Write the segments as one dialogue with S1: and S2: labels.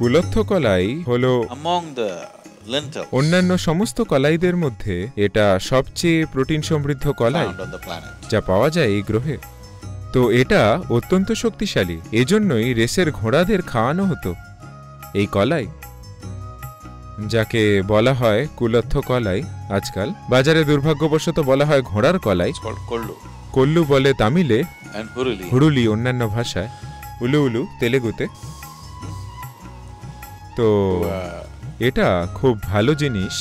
S1: কুলত্থ কলাই হল অন্যান্য সমস্ত কলাইদের মধ্যে এটা সবচেয়ে প্রোটিন সমৃদ্ধ কলাই যা পাওয়া যায় এই গ্রহে তো এটা অত্যন্ত শক্তিশালী এজন্যই রেসের ঘোড়াদের খাওয়ানো হতো এই কলাই যাকে বলা হয় কুলত্থ কলাই আজকাল বাজারে দুর্ভাগ্যবশত বলা হয় ঘোড়ার কলাই কল্লু বলে তামিলে হুরুলি অন্যান্য ভাষায় উলু উলু তেলেগুতে তো এটা খুব ভালো জিনিস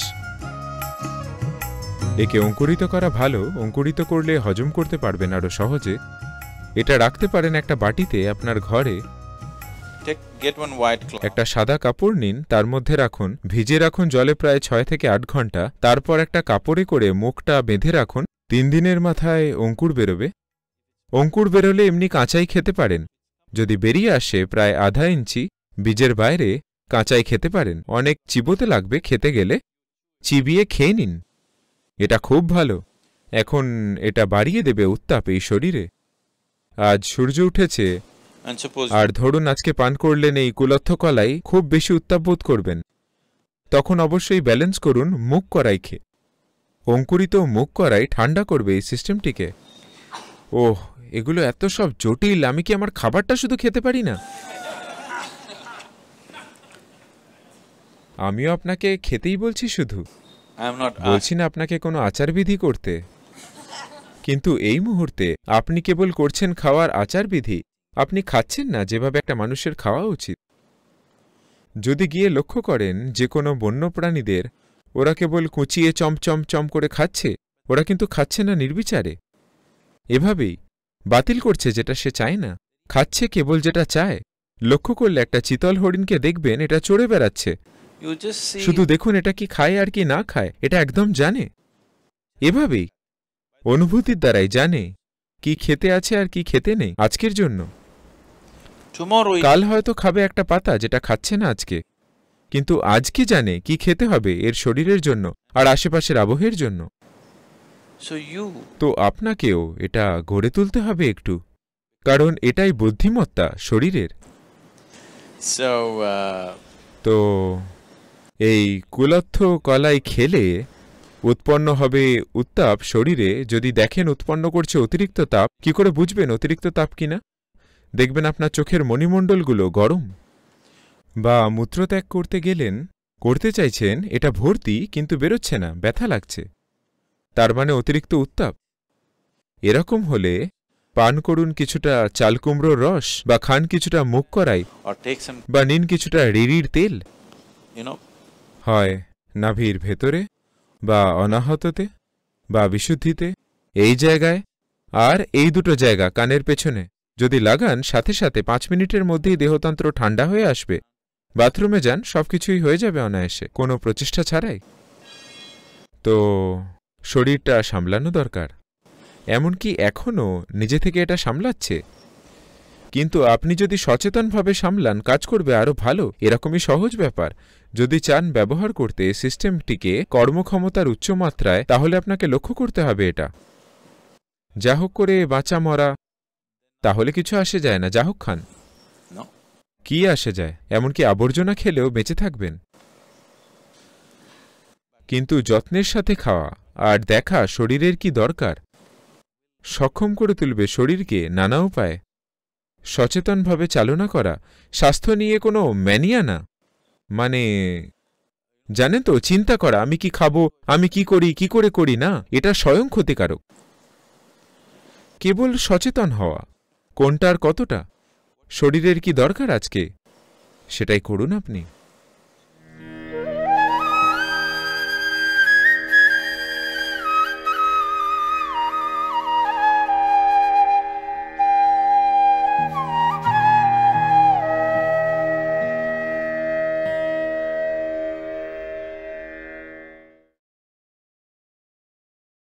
S1: একে অঙ্কুরিত করা ভালো অঙ্কুরিত করলে হজম করতে পারবেন আরো সহজে এটা রাখতে পারেন একটা বাটিতে আপনার ঘরে একটা সাদা কাপড় নিন তার মধ্যে রাখুন ভিজে রাখুন জলে প্রায় ছয় থেকে আট ঘন্টা তারপর একটা কাপড়ে করে মুখটা বেঁধে রাখুন তিন দিনের মাথায় অঙ্কুর বেরোবে অঙ্কুর বেরোলে এমনি কাঁচাই খেতে পারেন যদি বেরিয়ে আসে প্রায় আধা ইঞ্চি বীজের বাইরে কাঁচাই খেতে পারেন অনেক চিবোতে লাগবে খেতে গেলে চিবিয়ে খেয়ে নিন এটা খুব ভালো এখন এটা বাড়িয়ে দেবে উত্তাপ এই শরীরে আজ সূর্য উঠেছে আর ধরুন আজকে পান করলেন এই কুলত্থ কলাই খুব বেশি উত্তাপ বোধ করবেন তখন অবশ্যই ব্যালেন্স করুন মুখ করাই খেয়ে অঙ্কুরিত মুখ করাই ঠান্ডা করবে এই সিস্টেমটিকে ওহ এগুলো এত সব জটিল আমি কি আমার খাবারটা শুধু খেতে পারি না আমিও আপনাকে খেতেই বলছি শুধু uh, বলছি না আপনাকে কোনো আচারবিধি করতে কিন্তু এই মুহূর্তে আপনি কেবল করছেন খাওয়ার আচারবিধি আপনি খাচ্ছেন না যেভাবে একটা মানুষের খাওয়া উচিত যদি গিয়ে লক্ষ্য করেন যে কোনো বন্যপ্রাণীদের ওরা কেবল কুচিয়ে চমচম চম করে খাচ্ছে ওরা কিন্তু খাচ্ছে না নির্বিচারে এভাবেই বাতিল করছে যেটা সে চায় না খাচ্ছে কেবল যেটা চায় লক্ষ্য করলে একটা চিতল হরিণকে দেখবেন এটা চড়ে বেড়াচ্ছে শুধু দেখুন এটা কি খায় আর কি না খায় এটা একদম জানে এভাবেই অনুভূতির দ্বারাই জানে কি খেতে আছে আর কি খেতে নেই আজকের জন্য কাল হয়তো খাবে একটা পাতা যেটা খাচ্ছে না আজকে কিন্তু আজকে জানে কি খেতে হবে এর শরীরের জন্য আর আশেপাশের আবহের জন্য তো আপনাকেও এটা গড়ে তুলতে হবে একটু কারণ এটাই বুদ্ধিমত্তা শরীরের uh, তো এই কুলত্থ কলাই খেলে উৎপন্ন হবে উত্তাপ শরীরে যদি দেখেন উৎপন্ন করছে অতিরিক্ত তাপ কি করে বুঝবেন অতিরিক্ত তাপ কিনা দেখবেন আপনার চোখের মণিমণ্ডলগুলো গরম বা মূত্রত্যাগ করতে গেলেন করতে চাইছেন এটা ভর্তি কিন্তু বেরোচ্ছে না ব্যথা লাগছে তার মানে অতিরিক্ত উত্তাপ এরকম হলে পান করুন কিছুটা চালকুমড়োর রস বা খান কিছুটা মুখ করাই বা নিন কিছুটা রিড়ির তেল হয় নাভির ভেতরে বা অনাহততে বা বিশুদ্ধিতে এই জায়গায় আর এই দুটো জায়গা কানের পেছনে যদি লাগান সাথে সাথে পাঁচ মিনিটের মধ্যেই দেহতন্ত্র ঠান্ডা হয়ে আসবে বাথরুমে যান সবকিছুই হয়ে যাবে অনায়াসে কোনো প্রচেষ্টা ছাড়াই তো শরীরটা সামলানো দরকার এমনকি এখনও নিজে থেকে এটা সামলাচ্ছে কিন্তু আপনি যদি সচেতনভাবে সামলান কাজ করবে আরও ভালো এরকমই সহজ ব্যাপার যদি চান ব্যবহার করতে সিস্টেমটিকে কর্মক্ষমতার উচ্চমাত্রায় তাহলে আপনাকে লক্ষ্য করতে হবে এটা যা হোক করে বাঁচা মরা তাহলে কিছু আসে যায় না যা হোক খান কি আসে যায় এমনকি আবর্জনা খেলেও বেঁচে থাকবেন কিন্তু যত্নের সাথে খাওয়া আর দেখা শরীরের কি দরকার সক্ষম করে তুলবে শরীরকে নানা উপায়ে সচেতনভাবে চালনা করা স্বাস্থ্য নিয়ে কোনো ম্যানিয়া না মানে জানেন তো চিন্তা করা আমি কি খাবো আমি কি করি কি করে করি না এটা স্বয়ং ক্ষতিকারক কেবল সচেতন হওয়া কোনটার কতটা শরীরের কি দরকার আজকে সেটাই করুন আপনি